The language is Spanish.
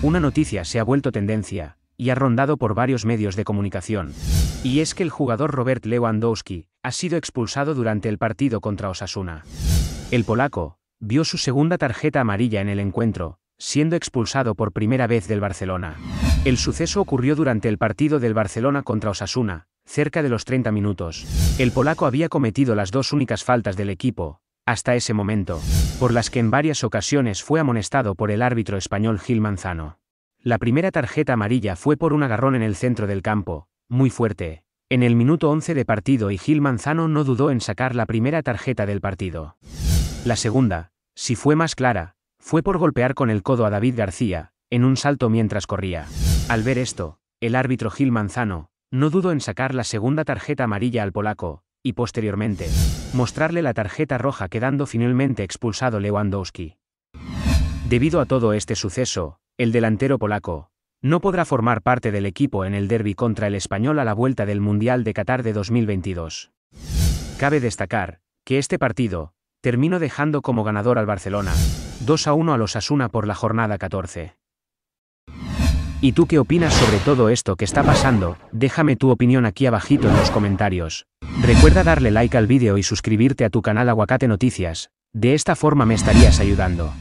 Una noticia se ha vuelto tendencia, y ha rondado por varios medios de comunicación. Y es que el jugador Robert Lewandowski ha sido expulsado durante el partido contra Osasuna. El polaco vio su segunda tarjeta amarilla en el encuentro, siendo expulsado por primera vez del Barcelona. El suceso ocurrió durante el partido del Barcelona contra Osasuna, cerca de los 30 minutos. El polaco había cometido las dos únicas faltas del equipo, hasta ese momento, por las que en varias ocasiones fue amonestado por el árbitro español Gil Manzano. La primera tarjeta amarilla fue por un agarrón en el centro del campo, muy fuerte, en el minuto 11 de partido y Gil Manzano no dudó en sacar la primera tarjeta del partido. La segunda, si fue más clara, fue por golpear con el codo a David García, en un salto mientras corría. Al ver esto, el árbitro Gil Manzano, no dudó en sacar la segunda tarjeta amarilla al polaco, y posteriormente, mostrarle la tarjeta roja quedando finalmente expulsado Lewandowski. Debido a todo este suceso, el delantero polaco, no podrá formar parte del equipo en el derby contra el español a la vuelta del Mundial de Qatar de 2022. Cabe destacar que este partido terminó dejando como ganador al Barcelona, 2 a 1 a los Asuna por la jornada 14. ¿Y tú qué opinas sobre todo esto que está pasando? Déjame tu opinión aquí abajito en los comentarios. Recuerda darle like al vídeo y suscribirte a tu canal Aguacate Noticias, de esta forma me estarías ayudando.